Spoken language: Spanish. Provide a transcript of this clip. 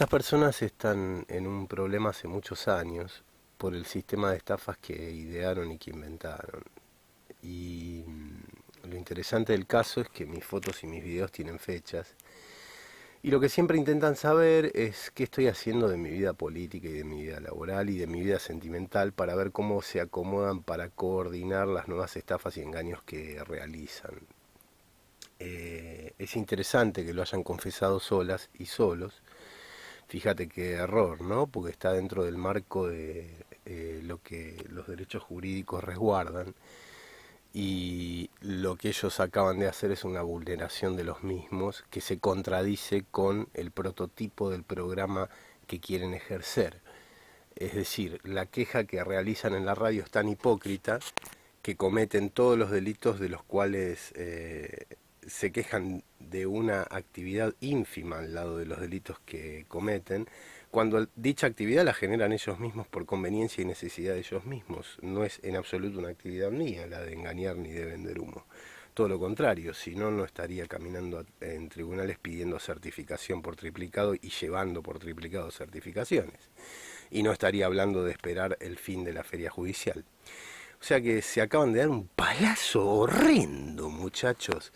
Estas personas están en un problema hace muchos años por el sistema de estafas que idearon y que inventaron. Y mm, lo interesante del caso es que mis fotos y mis videos tienen fechas. Y lo que siempre intentan saber es qué estoy haciendo de mi vida política y de mi vida laboral y de mi vida sentimental para ver cómo se acomodan para coordinar las nuevas estafas y engaños que realizan. Eh, es interesante que lo hayan confesado solas y solos Fíjate qué error, ¿no? Porque está dentro del marco de eh, lo que los derechos jurídicos resguardan y lo que ellos acaban de hacer es una vulneración de los mismos que se contradice con el prototipo del programa que quieren ejercer. Es decir, la queja que realizan en la radio es tan hipócrita que cometen todos los delitos de los cuales eh, se quejan de una actividad ínfima al lado de los delitos que cometen, cuando dicha actividad la generan ellos mismos por conveniencia y necesidad de ellos mismos. No es en absoluto una actividad mía la de engañar ni de vender humo. Todo lo contrario, si no, no estaría caminando en tribunales pidiendo certificación por triplicado y llevando por triplicado certificaciones. Y no estaría hablando de esperar el fin de la feria judicial. O sea que se acaban de dar un palazo horrendo, muchachos.